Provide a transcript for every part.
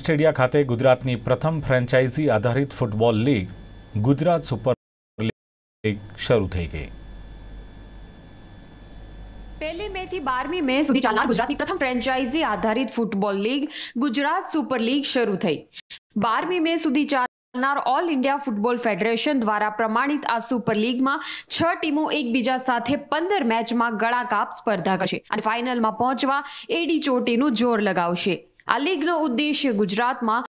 સ્ટેડિયા ખાતે ગુજરાતની પ્રથમ ફ્રેન્ચાઇઝી આધારિત football league Gujarat super league શરૂ થઈ ગઈ પહેલી મે થી બારમી મે સુધી ચાલનાર ગુજરાતની પ્રથમ ફ્રેન્ચાઇઝી આધારિત football league Gujarat super league શરૂ થઈ બારમી મે સુધી ચાલનાર ઓલ ઇન્ડિયા ફૂટબોલ ફેડરેશન દ્વારા પ્રમાણિત આ સુપર લીગમાં છ ટીમો એકબીજા સાથે પંદર મેચમાં ગળા કાપ સ્પર્ધા કરશે અને ફાઇનલમાં પહોંચવા એડી ચોટીનું જોર લગાવશે આ લીગનો ઉદ્દેશ્ય ગુજરાતમાં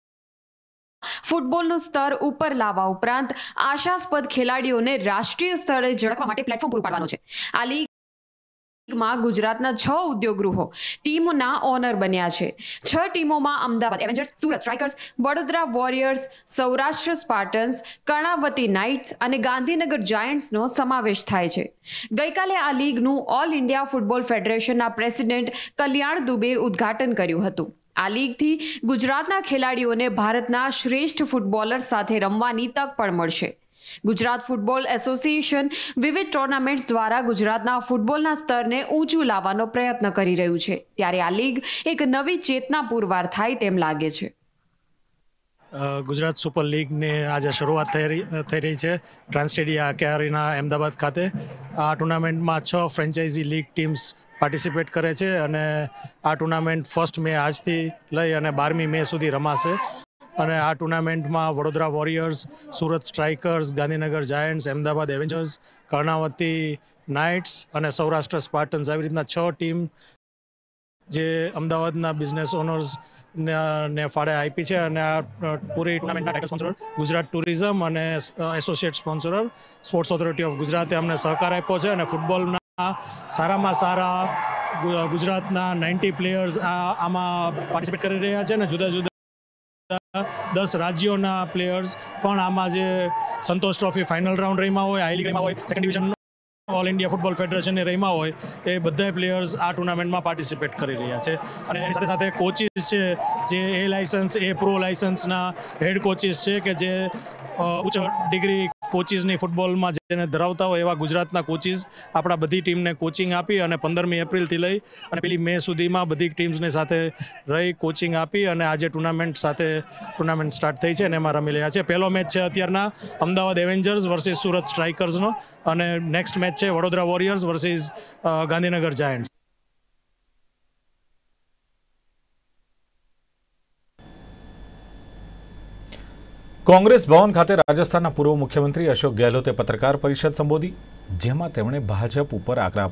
ફૂટબોલનું સ્તર ઉપર લાવવા ઉપરાંત આશાસ્પદ ખેલાડીઓને રાષ્ટ્રીય સ્તરે ઝળકવા માટે પ્લેટફોર્મ પૂરું પાડવાનો છે આ લીગ માં ગુજરાતના છ ઉદ્યોગગૃહો ટીમના ઓનર બન્યા છે છ ટીમોમાં Ahmedabad avengers Surat strikers Vadodara warriors Saurashtra spartans Karnavati knights અને ગાંધીનગર જાયન્ટ્સનો સમાવેશ થાય છે ગઈકાલે આ લીગનું ઓલ ઇન્ડિયા ફૂટબોલ ફેડરેશનના પ્રેસિડેન્ટ કલ્યાણ દુબે ઉદ્ઘાટન કર્યું હતું આ લીગથી ગુજરાતના ખેલાડીઓને ભારતના શ્રેષ્ઠ ફૂટબોલર સાથે રમવાની તક પણ મળશે ગુજરાત ફૂટબોલ એસોસિએશન વિવિધ ટુર્નામેન્ટ્સ દ્વારા ગુજરાતના ફૂટબોલના સ્તરને ઊંચું લાવવાનો પ્રયત્ન કરી રહ્યું છે ત્યારે આ લીગ એક નવી ચેતના પુરવાર થાય તેમ લાગે છે ગુજરાત સુપર લીગને આજે શરૂઆત થઈ રહી છે ટ્રાન્સટેડિયા કે અરીના અમદાવાદ ખાતે આ ટુર્નામેન્ટમાં છ ફ્રેન્ચાઇઝી લીગ ટીમ્સ પાર્ટિસિપેટ કરે છે અને આ ટુર્નામેન્ટ ફર્સ્ટ મે આજથી લઈ અને બારમી મે સુધી રમાશે અને આ ટુર્નામેન્ટમાં Vadodara warriors Surat strikers Gandhinagar giants Ahmedabad avengers Karnavati knights અને સૌરાષ્ટ્ર સ્પાર્ટન્સ આવી રીતના છ ટીમ જે અમદાવાદના બિઝનેસ ઓનર્સ ને ફાળે આપી છે અને આ પૂરી ટુર્નામેન્ટના સ્પોન્સર ગુજરાત ટુરિઝમ અને associate sponsor sports authority of ગુજરાતે અમને સહકાર આપ્યો છે અને ફૂટબોલના સારામાં સારા ગુજરાતના નાઇન્ટી પ્લેયર્સ આમાં પાર્ટિસિપેટ કરી રહ્યા છે અને જુદા જુદા દસ રાજ્યોના પ્લેયર્સ પણ આમાં જે સંતોષ ટ્રોફી ફાઇનલ રાઉન્ડ રમ્યા હોય આઈ લીગ હોય second division all India football ફેડરેશનને રમ્યા હોય એ બધા પ્લેયર્સ આ ટુર્નામેન્ટમાં પાર્ટિસિપેટ કરી રહ્યા છે અને એની સાથે સાથે કોચિસ છે જે એ લાઇસન્સ એ પ્રો લાઇસન્સના હેડ કોચિસ છે કે જે ઉચ્ચ ડિગ્રી કોચિસની ફૂટબોલમાં જેને ધરાવતા હોય એવા ગુજરાતના કોચિસ આપણા બધી ટીમને કોચિંગ આપી અને પંદરમી એપ્રિલથી લઈ અને પેલી મે સુધીમાં બધી ટીમ્સને સાથે રહી કોચિંગ આપી અને આજે ટુર્નામેન્ટ સાથે ટુર્નામેન્ટ સ્ટાર્ટ થઈ છે અને એમાં રમી રહ્યા છે પહેલો મેચ છે અત્યારના અમદાવાદ એવેન્જર્સ વર્સિસ સુરત સ્ટ્રાઇકર્સનો અને નેક્સ્ટ મેચ છે Vadodara warriors versus Gandhinagar giants Congress Bhavan ખાતે રાજસ્થાનના પૂર્વ મુખ્યમંત્રી અશોક ગેહલોતે પત્રકાર પરિષદ સંબોધી જેમાં તેમણે ભાજપ ઉપર આકરા